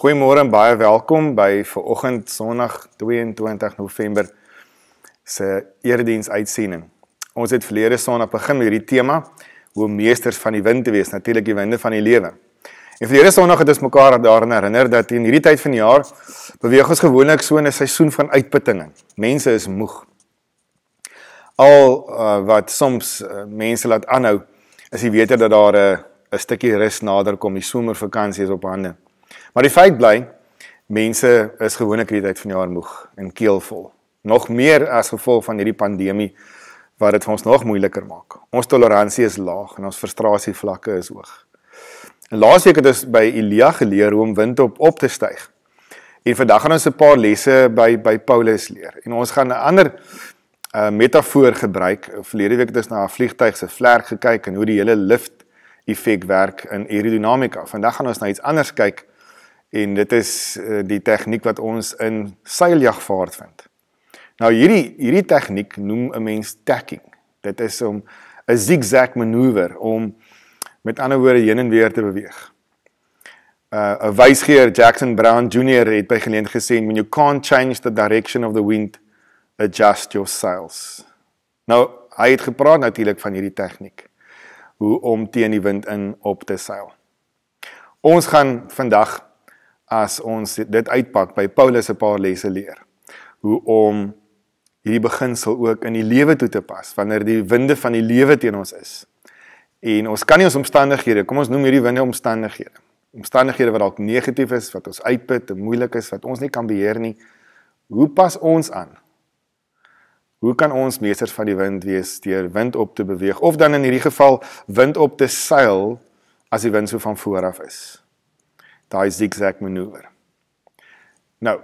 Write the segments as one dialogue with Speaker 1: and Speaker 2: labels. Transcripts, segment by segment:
Speaker 1: Goeiemôre en baie welkom by ver oggend Sondag 22 November se erediens uitsending. Ons het verlede Sondag begin met hierdie tema hoe meesters van die wind te wees, natuurlik die winde van die lewe. En verlede Sondag het ons mekaar daaraan herinner dat in hierdie tyd van die jaar beweeg ons gewoonlik so in 'n seisoen van uitputting. Mense is moeg. Al uh, wat soms uh, mense laat aanhou is die weter dat daar 'n uh, 'n stukkie rus nader kom. Die somervakansie is op hande. Maar die feit bly mense is gewoonlik hierdie tyd van jaar moeg en keelvol. Nog meer as gevolg van hierdie pandemie wat dit vir ons nog moeiliker maak. Ons toleransie is laag en ons frustrasie vlakke is hoog. Laasweek het ons by Elia geleer hoe om wind op op te styg. En vandag gaan ons 'n paar lesse by by Paulus leer. En ons gaan 'n ander uh, metafoor gebruik. Verlede week het ons na 'n vliegtyg se vlerk gekyk en hoe die hele lift effek werk in aerodinamika. Vandag gaan ons na iets anders kyk en dit is eh, die tegniek wat ons in seiljagvaart vind. Nou hierdie hierdie tegniek noem 'n mens tacking. Dit is om 'n zigzag manoeuvre om met ander woorde heen en weer te beweeg. Eh, 'n uh, Wysgeer Jackson Brown Jr het by geleentheid gesê when you can't change the direction of the wind adjust your sails. Nou hy het gepraat natuurlik van hierdie tegniek hoe om teen die wind in op te seil. Ons gaan vandag as ons dit uitpak by Paulus se paar lesse leer. Hoe om hierdie beginsel ook in die lewe toe te pas wanneer die winde van die lewe teen ons is. En ons kan nie ons omstandighede, kom ons noem hierdie winde omstandighede. Omstandighede wat dalk negatief is, wat ons uitput, te moeilik is, wat ons nie kan beheer nie. Hoe pas ons aan? Hoe kan ons meesters van die wind wees deur wind op te beweeg of dan in hierdie geval wind op te seil as die wind so van voor af is? daai zigzag manoeuvre. Nou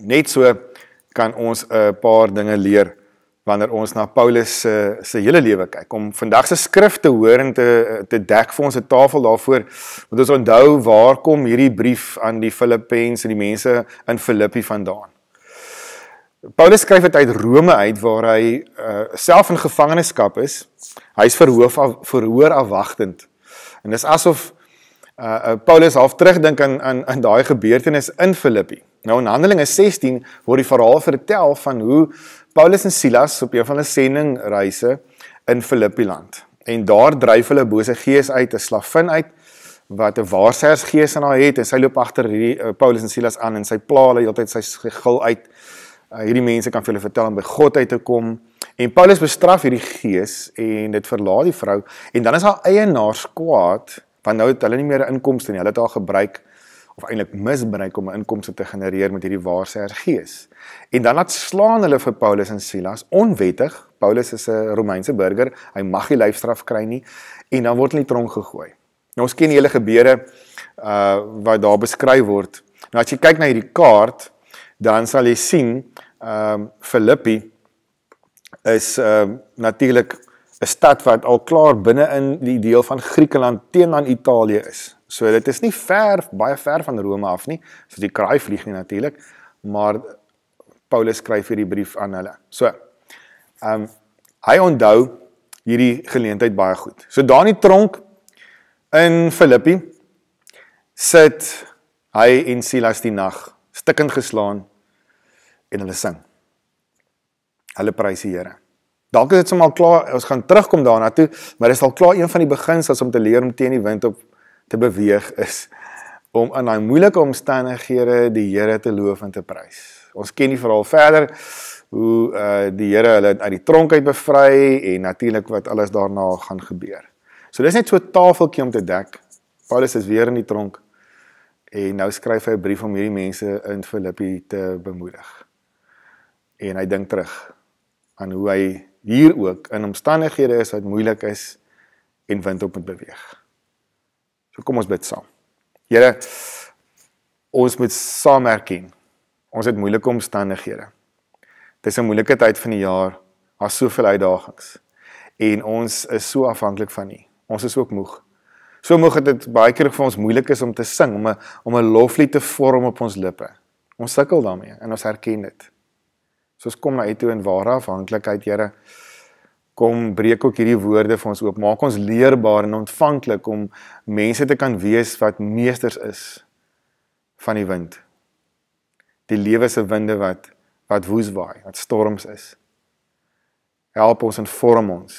Speaker 1: net so kan ons 'n paar dinge leer wanneer ons na Paulus se se hele lewe kyk om vandag se skrif te hoor en te te dek vir ons 'n tafel daarvoor want ons onthou waar kom hierdie brief aan die Filippense en die mense in Filippi vandaan. Paulus skryf dit uit Rome uit waar hy uh, self in gevangenskap is. Hy's verhoof verhoor afwagtend. En dis asof Uh, uh, Paulus half terugdink aan aan aan daai gebeurtenis in Filippi. Nou in Handelinge 16 word die verhaal vertel van hoe Paulus en Silas op een van hulle sendingreise in Filippi land. En daar dryf hulle bose gees uit, 'n slavin uit wat 'n waarsers gees in haar het en sy loop agter hierdie uh, Paulus en Silas aan en sy pla hulle heeltyd sy gegil uit. Uh, hierdie mense kan vir hulle vertel om by God uit te kom. En Paulus bestraf hierdie gees en dit verlaat die vrou en dan is haar eienaars kwaad want nou het hulle nie meer 'n inkomste nie. Hulle het haar gebruik of eintlik misbruik om 'n inkomste te genereer met hierdie waarsêer gees. En dan laat slaan hulle vir Paulus en Silas onwettig. Paulus is 'n Romeinse burger, hy mag nie lyfstraf kry nie en dan word hy in die tronk gegooi. Nou ons ken die hele gebeure uh wat daar beskryf word. Nou as jy kyk na hierdie kaart, dan sal jy sien ehm um, Filippi is ehm um, natuurlik 'n stad wat al klaar binne in die deel van Griekeland teen aan Italië is. So dit is nie ver baie ver van Rome af nie, soos die kraai vlieg nie natuurlik, maar Paulus skryf hierdie brief aan hulle. So, ehm um, hy onthou hierdie geleentheid baie goed. So daarin die tronk in Filippi sit hy en Silas die nag stikken geslaan en hulle sing. Hulle prys die Here. Dalk is dit sommer klaar, ons gaan terugkom daarna toe, maar dis al klaar een van die beginsels om te leer om teen die wind op te beweeg is om in daai moeilike omstandighede die Here te loof en te prys. Ons ken die verhaal verder hoe uh die Here hulle uit die tronk uit bevry en natuurlik wat alles daarna gaan gebeur. So dis net so 'n tafeltjie om te dek. Paulus is weer in die tronk en nou skryf hy 'n brief om hierdie mense in Filippi te bemoedig. En hy dink terug aan hoe hy hier ook in omstandighede is wat moeilik is en wind op moet beweeg. So kom ons bid saam. Here, ons moet saam erken. Ons het moeilike omstandighede. Dis 'n moeilike tyd van die jaar, daar's soveel uitdagings. En ons is so afhanklik van U. Ons is ook moeg. So moeg dat dit baie keer vir ons moeilik is om te sing, om 'n om 'n loflied te vorm op ons lippe. Ons sukkel daarmee en ons herken dit soos kom na U toe in ware afhanklikheid, Here. Kom breek ook hierdie woorde vir ons oop. Maak ons leerbaar en ontvanklik om mense te kan wees wat meesters is van die wind. Die lewe se winde wat wat woes waai, wat storms is. Help ons en vorm ons.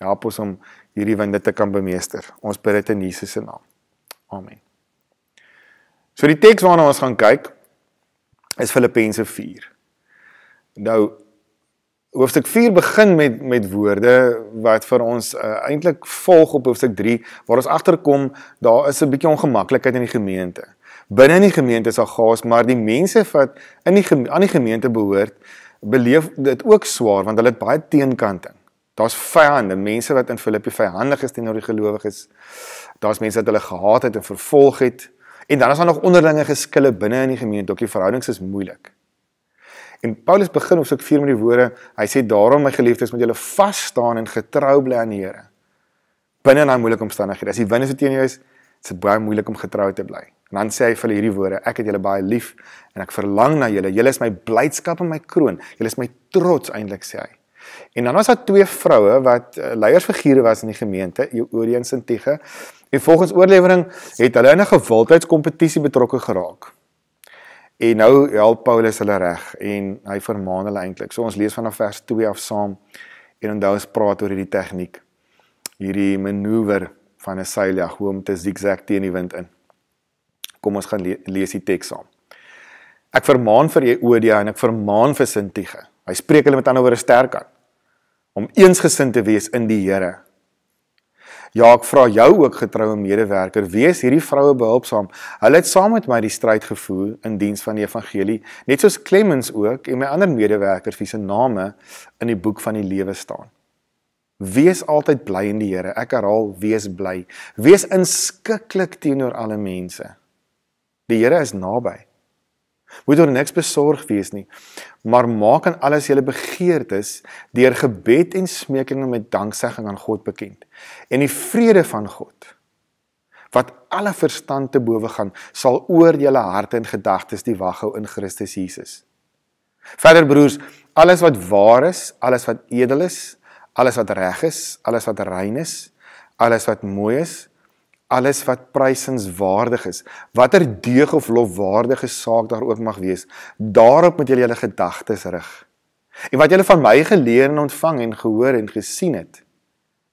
Speaker 1: Help ons om hierdie winde te kan bemeester. Ons bid dit in Jesus se naam. Amen. So die teks waarna ons gaan kyk is Filippense 4. Nou hoofstuk 4 begin met met woorde wat vir ons uh, eh, eintlik volg op hoofstuk 3 waar ons agterkom daar is 'n bietjie ongemaklikheid in die gemeente. Binne in die gemeente is daar gaas, maar die mense wat in die aan die gemeente behoort, beleef dit ook swaar want hulle het baie teenkante. Daar's vyande, mense wat in Filippi vyandig is teenoor die gelowiges. Daar's mense wat hulle gehaat het en vervolg het. En dan is daar nog onderlinge geskille binne in die gemeente. Ook die verhoudings is moeilik. En Paulus begin hoofstuk 4 met die woorde, hy sê daarom my geliefdes moet julle vas staan en getrou bly aan die Here. Binne in daai moeilike omstandighede. As die wind is teen jou is, dit is baie moeilik om getrou te bly. En dan sê hy vir hulle hierdie woorde, ek het julle baie lief en ek verlang na julle. Julle is my blydskap en my kroon. Julle is my trots eintlik sê hy. En dan was daar twee vroue wat eh, leiersfigure was in die gemeente, Euodia en Sintige. En volgens oorlewering het hulle in 'n gewildheidskompetisie betrokke geraak. En nou help Paulus hulle reg en hy vermaan hulle eintlik. So ons lees vanaf vers 2 af saam en onthou ons praat oor hierdie tegniek. Hierdie manoeuvre van 'n seiljag hoe om te zigzag teen die wind in. Kom ons gaan le lees die teks saam. Ek vermaan vir Euodia en ek vermaan vir Sintige. Hy spreek hulle met ander woorde sterk aan om eensgesind te wees in die Here Ja, ek vra jou ook getroue medewerker, wees hierdie vroue behulpsaam. Hulle het saam met my die stryd gevoer in diens van die evangelie, net soos Clemens ook en my ander medewerkers wie se name in die boek van die lewe staan. Wees altyd bly in die Here. Ek herhaal, wees bly. Wees inskikkelik teenoor alle mense. Die Here is naby. Moet oor niks besorg wees nie, maar maak aan alles julle begeertes deur gebed en smeekinge met danksegging aan God bekend. En die vrede van God wat alle verstand te bowe gaan, sal oor julle harte en gedagtes die waghou in Christus Jesus. Verder broers, alles wat waar is, alles wat edel is, alles wat reg is, alles wat rein is, alles wat mooi is, alles wat prysenswaardig is, watter deug of lofwaardige saak daar ook mag wees, daarop moet julle julle gedagtes rig. En wat julle van my geleer en ontvang en gehoor en gesien het,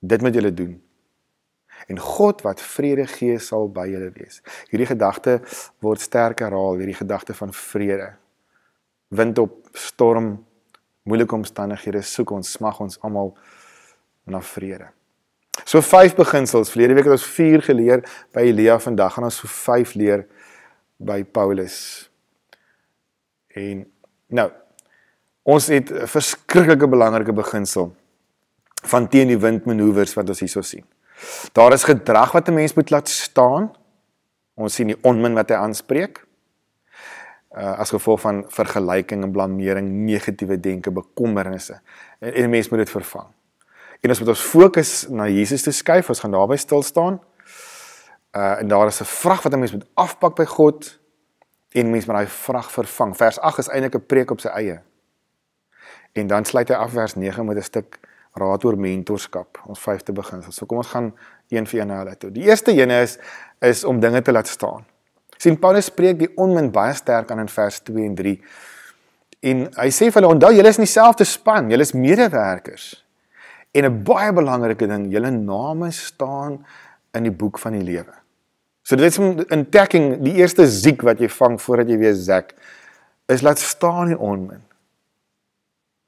Speaker 1: dit moet julle doen. En God wat vrede gee sal by julle wees. Hierdie gedagte word sterker herhaal, hierdie gedagte van vrede. Wind op storm, moeilike omstandighede, soek ons smag ons almal na vrede. So vyf beginsels. Verlede week het ons 4 geleer by Elia, vandag gaan ons so 5 leer by Paulus. En nou, ons het 'n verskriklike belangrike beginsel van teen die wind manoeuvres wat ons hierso sien. Daar is gedrag wat 'n mens moet laat staan. Ons sien die onmin wat hy aanspreek. Uh, as gevolg van vergelyking en blameering, negatiewe denke, bekommernisse en 'n mens moet dit vervang. En as met ons fokus na Jesus te skuif, ons gaan daarby stil staan. Uh en daar is 'n vrag wat 'n mens moet afpak by God en mens maar daai vrag vervang. Vers 8 is eintlik 'n preek op sy eie. En dan sluit hy af vers 9 met 'n stuk raad oor mentorskap, ons vyfde beginsel. So kom ons gaan een vir een na hulle toe. Die eerste een is is om dinge te laat staan. Sien Paulus spreek die onmin baie sterk aan in vers 2 en 3. En hy sê vir hulle onthou julle is in dieselfde span, julle is medewerkers. En 'n baie belangrike ding, julle name staan in die boek van die lewe. So dit is 'n tagging, die eerste siek wat jy vang voordat jy weer Zack is laat staan in onmin.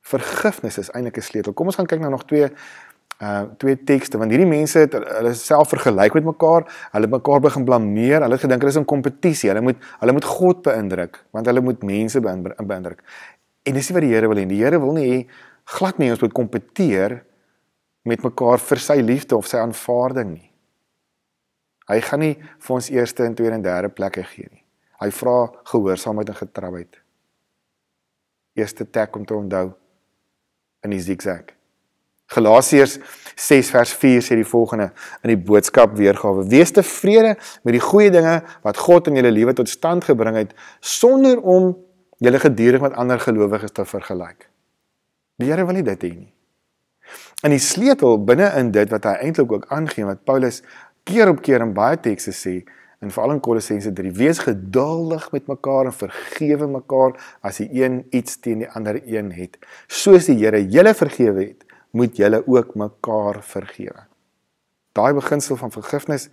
Speaker 1: Vergifnis is eintlik 'n sleutel. Kom ons gaan kyk na nou nog twee uh twee tekste want hierdie mense het hulle self vergelyk met mekaar, hulle het mekaar begin blameer, hulle het gedink hulle is in kompetisie. Hulle moet hulle moet God beïndruk want hulle moet mense beïndruk. En dis nie wat die Here wil hê nie. Die Here wil nie glad nie ons moet kompeteer met mekaar vir sy liefde of sy aanvaarding nie. Hy gaan nie vir ons eerste en tweede en derde plekke gee nie. Hy vra gehoorsaamheid en getrouheid. Eerste tek om te onthou in die zigzag. Galasiërs 6 vers 4 sê die volgende in die boodskap weergawe: Wees tevrede met die goeie dinge wat God in julle lewe tot stand gebring het sonder om julle gedurig met ander gelowiges te vergelyk. Die Here wil nie dit hê nie. En die sleutel binne-in dit wat hy eintlik ook aangee wat Paulus keer op keer in baie tekste sê en veral in Kolossense 3 wees geduldig met mekaar en vergewe mekaar as die een iets teen die ander een het soos die Here julle vergewe het moet julle ook mekaar vergewe daai beginsel van vergifnis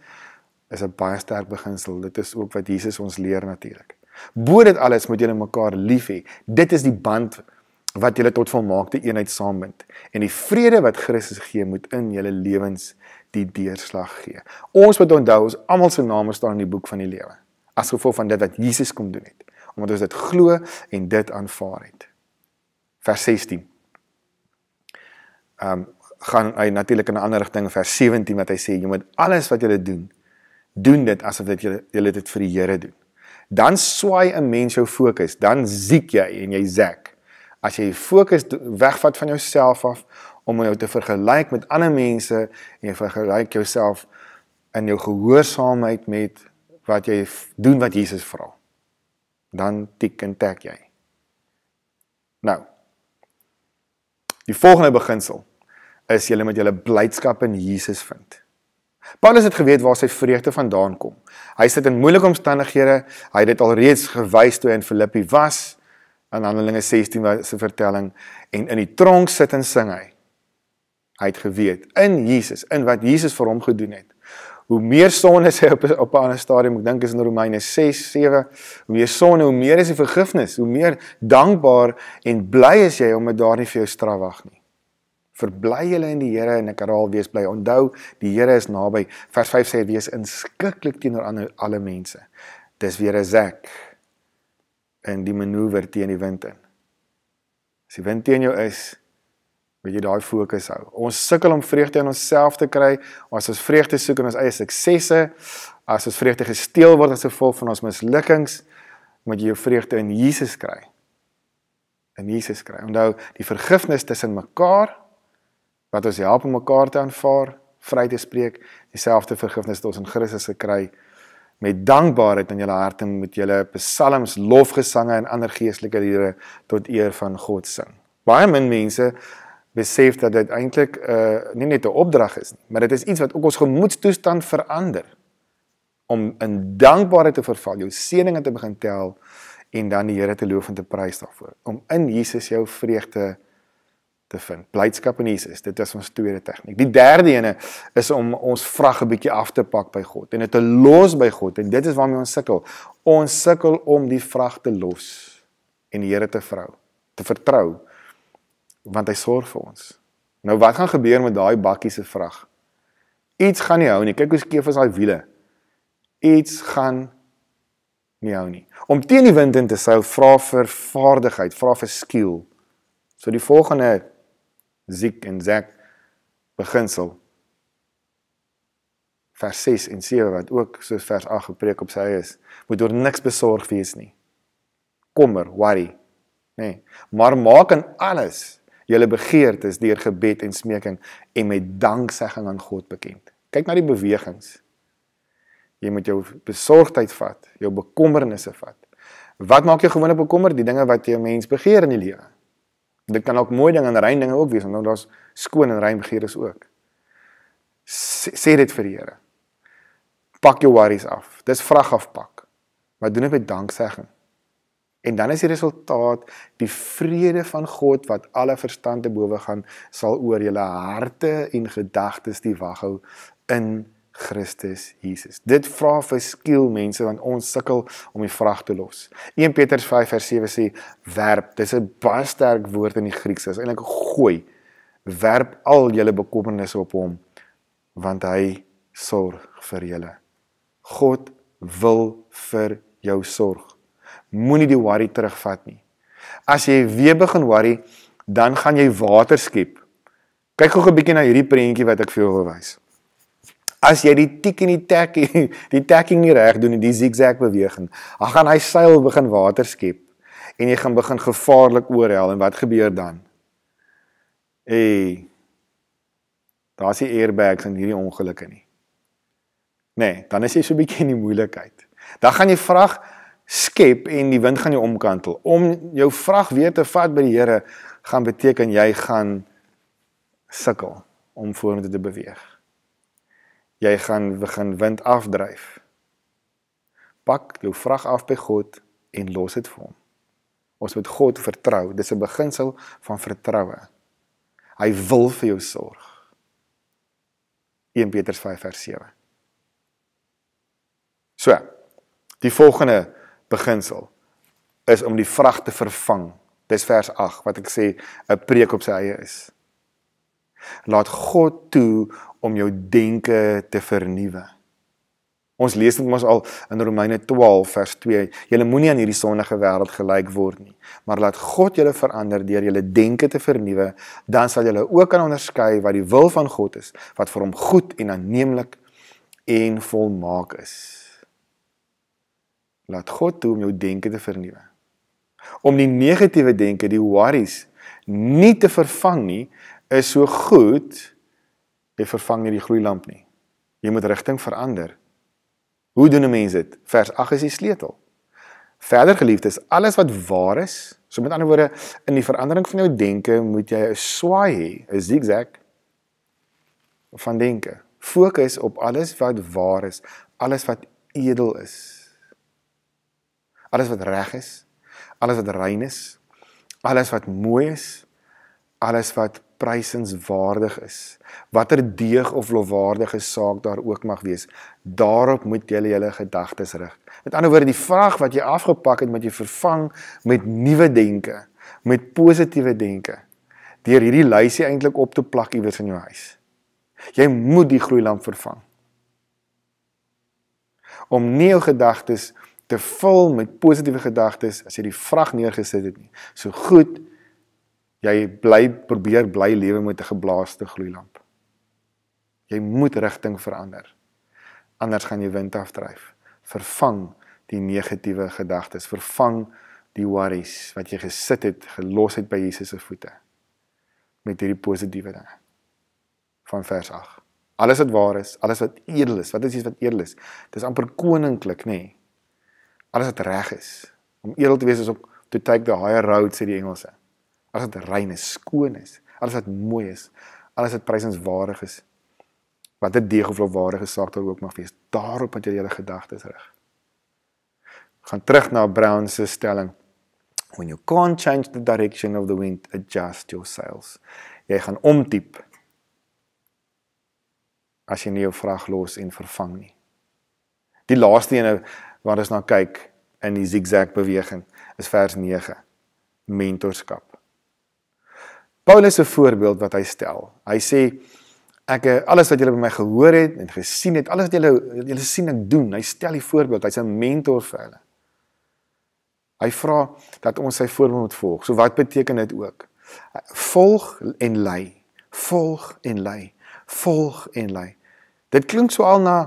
Speaker 1: is 'n baie sterk beginsel dit is ook wat Jesus ons leer natuurlik bo dit alles moet julle mekaar lief hê dit is die band wat julle tot volmaakte eenheid saambind en die vrede wat Christus gee moet in julle lewens die deurslag gee. Ons moet onthou ons almal se name staan in die boek van die lewe as gevolg van dit wat Jesus kom doen het omdat ons dit glo en dit aanvaar het. Vers 16. Ehm um, gaan hy natuurlik in 'n ander rigting vers 17 wat hy sê jy moet alles wat jy doen doen dit asof dit jy dit vir die Here doen. Dan swaai 'n mens jou fokus, dan siek jy en jy zak As jy fokus wegvat van jouself af om jou te vergelyk met ander mense en jy vergelyk jouself in jou gehoorsaamheid met wat jy doen wat Jesus vra, dan tik en tak jy. Nou. Die volgende beginsel is jy moet jou blydskap in Jesus vind. Paulus het geweet waar sy vreugde vandaan kom. Hy sit in moeilike omstandighede. Hy het dit al reeds gewys toe hy in Filippi was in Handelinge 16 se vertelling en in die tronk sit en sing hy. Hy het geweet in Jesus, in wat Jesus vir hom gedoen het. Hoe meer sonde hy op op 'n ander stadium, ek dink is in Romeine 6, 7, hoe meer sonde, hoe meer is hy vergifnis, hoe meer dankbaar en bly is jy omdat daar nie vir jou straf wag nie. Verbly julle in die Here en ek herhaal wees bly. Onthou, die Here is naby. Vers 5 sê wees inskikkelik teenoor alle mense. Dis weer 'n sek in die manoeuvre teen die wind in. As die wind teen jou is, moet jy daai fokus hou. Ons sukkel om vreugde in onsself te kry, as ons vreugde soek in ons eie suksesse, as ons vreugde gesteel word as gevolg van ons mislukkings, moet jy jou vreugde in Jesus kry. In Jesus kry. Onthou, die vergifnis tussen mekaar wat ons help om mekaar te aanvaar, vry te spreek, dieselfde vergifnis wat ons in Christus gekry het met dankbaarheid in julle harte met julle psalms, lofgesange en ander geestelike liedere tot eer van God sing. Baie min mense besef dat dit eintlik uh nie net 'n opdrag is nie, maar dit is iets wat ook ons gemoedstoestand verander om in dankbaarheid te verval, jou seëninge te begin tel en dan die Here te loof en te prys daarvoor. Om in Jesus jou vreugde te te vind. Blydskap in Jesus. Dit is ons tweede tegniek. Die derde ene is om ons vrag 'n bietjie af te pak by God en dit te los by God en dit is waarmee ons sukkel. Ons sukkel om die vrag te los en die Here te vrou, te vertrou want hy sorg vir ons. Nou wat gaan gebeur met daai bakkie se vrag? Iets gaan nie hou nie. Kyk hoe skeef is daai wiele. Iets gaan nie hou nie. Om teen die wind in te seil vra vir vaardigheid, vra vir skiel. So die volgende Ziek en Zek beginsel. Vers 6 en 7 wat ook soos vers 8 gepreek op sy is, moet oor niks besorg wees nie. Kommer, worry, nê. Nee. Maar maak in alles julle begeertes deur gebed en smeking en met danksegging aan God bekend. Kyk na die bewegings. Jy moet jou besorgdheid vat, jou bekommernisse vat. Wat maak jou gewoonlik bekommer? Die dinge wat jy mens begeer in die lewe. Dit kan ook mooi ding en rein dinge ook wees, want nou daar's skoon en rein begeer is ook. Sê, sê dit vir die Here. Pak jou worries af. Dis vrag afpak. Maar doen dit met danksegging. En dan is die resultaat die vrede van God wat alle verstand te bowe gaan sal oor julle harte en gedagtes die waghou in Christus Jesus. Dit vra vir skiel mense want ons sukkel om die vraag te los. 1 Petrus 5 vers 7 sê werp. Dis 'n baie sterk woord in die Grieks. Dit is eintlik gooi. Werp al julle bekommernisse op hom want hy sorg vir julle. God wil vir jou sorg. Moenie die worry terugvat nie. As jy weer begin worry, dan gaan jy water skiep. Kyk gou 'n bietjie na hierdie prentjie wat ek vir jou wil wys as jy die tik en die tak die tacking nie reg doen en die zigzag beweging, dan gaan hy seil begin water skep en jy gaan begin gevaarlik oorhel en wat gebeur dan? Ey. Daar's die airbags in hierdie ongelukke nie. Nê, nee, dan is jy so 'n bietjie in die moeilikheid. Dan gaan jy vrag skep en die wind gaan jou omkantel. Om jou vrag weer te vat by die Here gaan beteken jy gaan sukkel om vorentoe te beweeg jy gaan begin wind afdryf. Pak jou vrag af by God en los dit vir hom. Ons moet God vertrou. Dis 'n beginsel van vertroue. Hy wil vir jou sorg. 1 Petrus 5 vers 7. So, die volgende beginsel is om die vrag te vervang. Dis vers 8 wat ek sê 'n preek op sy eie is. Laat God toe om jou denke te vernuwe. Ons lees dit mos al in Romeine 12 vers 2. Julle moenie aan hierdie sondige wêreld gelyk word nie, maar laat God julle verander deur julle denke te vernuwe, dan sal julle ook kan onderskei wat die wil van God is, wat vir hom goed en aanneemlik en volmaak is. Laat God toe om jou denke te vernuwe. Om die negatiewe denke, die worries, nie te vervang nie, is so goed as jy vervang nie die gloeilamp nie. Jy moet rigting verander. Hoe doen 'n mens dit? Vers 8 is die sleutel. Verder geliefdes, alles wat waar is, so met ander woorde, in die verandering van jou denke moet jy 'n swaai hê, 'n zigzag van denke. Fokus op alles wat waar is, alles wat edel is. Alles wat reg is, alles wat rein is, alles wat mooi is, alles wat prysenswaardig is. Watter deeg of lofwaardige saak daar ook mag wees, daarop moet jy julle gedagtes rig. Met ander woorde, die vraag wat jy afgepak het, moet jy vervang met nuwe denke, met positiewe denke. Deur hierdie lysie eintlik op te plak iewers in jou huis. Jy moet die gloeilamp vervang. Om nie jou gedagtes te vul met positiewe gedagtes as jy die vrag neergesit het nie. So goed, jy bly probeer bly lewe met 'n geblaaste gloeilamp. Jy moet rigting verander. Anders gaan jy wind afdryf. Vervang die negatiewe gedagtes, vervang die worries wat jy gesit het, gelos het by Jesus se voete met hierdie positiewe dinge. Van vers 8. Alles wat waar is, alles wat edel is, wat is iets wat edel is? Dis amper koninklik, nê? Nee. Alles wat reg is. Om edel te wees is om to take the higher road sê die Engelse alles wat rein is, skoon is, alles wat mooi is, alles wat prysenswaardig is. Wat dit deeg of waardige saak daar ook mag wees, daarop moet jy julle gedagtes rig. Gaan terug na Brown se stelling. When you can't change the direction of the wind, adjust your sails. Jy gaan omtiep as jy nie jou vrag los en vervang nie. Die laaste ene waar ons na kyk in die zigzag beweging is vers 9 mentorskap. Paulus se voorbeeld wat hy stel. Hy sê ek eh, alles wat julle by my gehoor het en gesien het, alles wat julle julle sien ek doen. Hy stel die voorbeeld. Hy's 'n mentor vir hulle. Hy vra dat ons sy voorbeeld moet volg. So wat beteken dit ook? Volg en lei. Volg en lei. Volg en lei. Dit klink so al na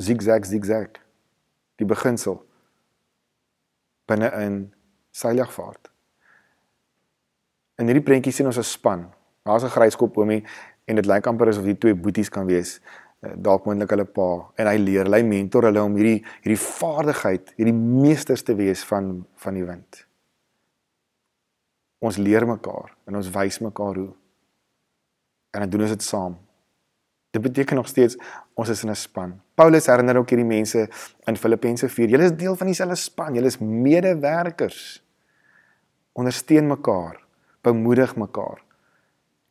Speaker 1: zigzag zigzag. Die beginsel binne in seiligvaart. In hierdie prentjie sien ons 'n span. Daar's 'n gryskop homie en dit lyk amper asof die twee boeties kan wees eh, dalk moontlik hulle pa en hy leer, hy mentor hulle om hierdie hierdie vaardigheid, hierdie meesters te wees van van die wind. Ons leer mekaar en ons wys mekaar hoe. En dan doen ons dit saam. Dit beteken nog steeds ons is in 'n span. Paulus herinner ook hierdie mense in Filippense 4. Julle is deel van dieselfde span. Julle is medewerkers. Ondersteun mekaar bemoedig mekaar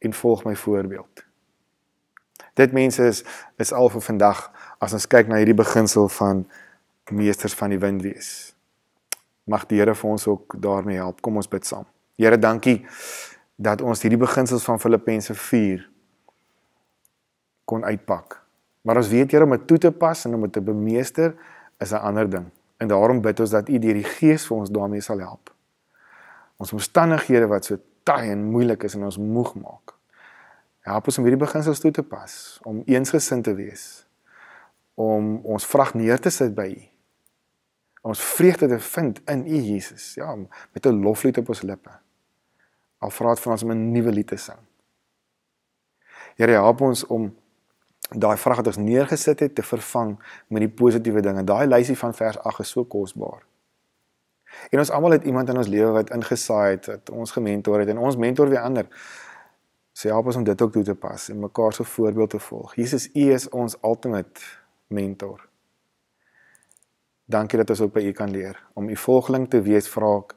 Speaker 1: en volg my voorbeeld. Dit mense is is al vir vandag as ons kyk na hierdie beginsel van meesters van die wind wees. Mag die Here vir ons ook daarmee help. Kom ons bid saam. Here, dankie dat ons hierdie beginsels van Filippense 4 kon uitpak. Maar ons weet Here om dit toe te pas en om dit te bemeester is 'n ander ding. En daarom bid ons dat U deur die Gees vir ons daarmee sal help. Ons omstandighede wat so taai en moeilik is en ons moeg maak. Help ons om hierdie beginsels toe te pas, om eensgesind te wees, om ons vrag neer te sit by U. Ons vreugde te vind in U Jesus, ja, met 'n loflied op ons lippe. Al vraat van ons om 'n nuwe lied te sing. Here, help ons om daai vrag wat ons neergesit het te vervang met die positiewe dinge. Daai lysie van vers 8 is so kosbaar. En ons almal het iemand in ons lewe wat ingesaai het, wat ons gementor het en ons mentor weer ander. So help ons om dit ook toe te pas en mekaar so voorbeeld te volg. Jesus, U is ons ultimate mentor. Dankie dat ons ook by U kan leer om U volgeling te wees, vra ek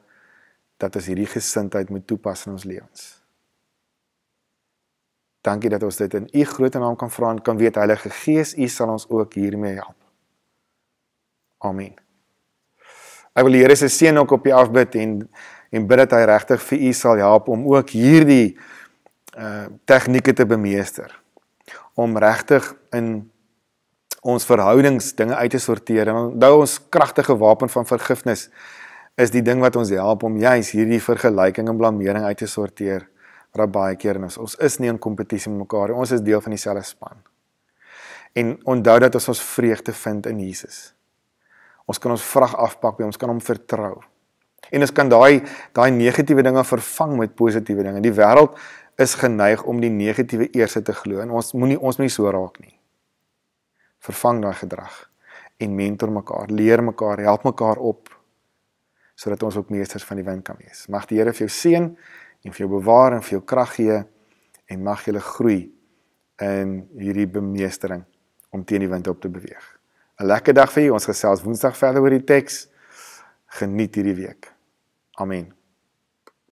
Speaker 1: dat ons hierdie gesindheid moet toepas in ons lewens. Dankie dat ons dit in U groot naam kan vra en kan weet Heilige Gees, U sal ons ook hiermee help. Amen. Ek wil die Here se seën ook op u afbid en en bid dat hy regtig vir u sal help om ook hierdie uh tegnieke te bemeester om regtig in ons verhoudings dinge uit te sorteer. Onthou ons kragtige wapen van vergifnis is die ding wat ons help om juis hierdie vergelyking en blameering uit te sorteer wat baie keer in ons ons is nie in kompetisie met mekaar nie. Ons is deel van dieselfde span. En onthou dat ons ons vreugde vind in Jesus. Ons kan ons vrag afpak by ons kan hom vertrou. En ons kan daai daai negatiewe dinge vervang met positiewe dinge. Die wêreld is geneig om die negatiewe eers te glo en ons moenie ons moenie so raak nie. Vervang daai gedrag en mentor mekaar, leer mekaar, help mekaar op sodat ons ook meesters van die wind kan wees. Mag die Here vir jou seën en vir jou bewaar en vir jou krag gee en mag jy groei in hierdie bemeestering om teen die wind op te beweeg. 'n lekker dag vir julle. Ons gesels Woensdag verder oor die teks. Geniet hierdie week. Amen.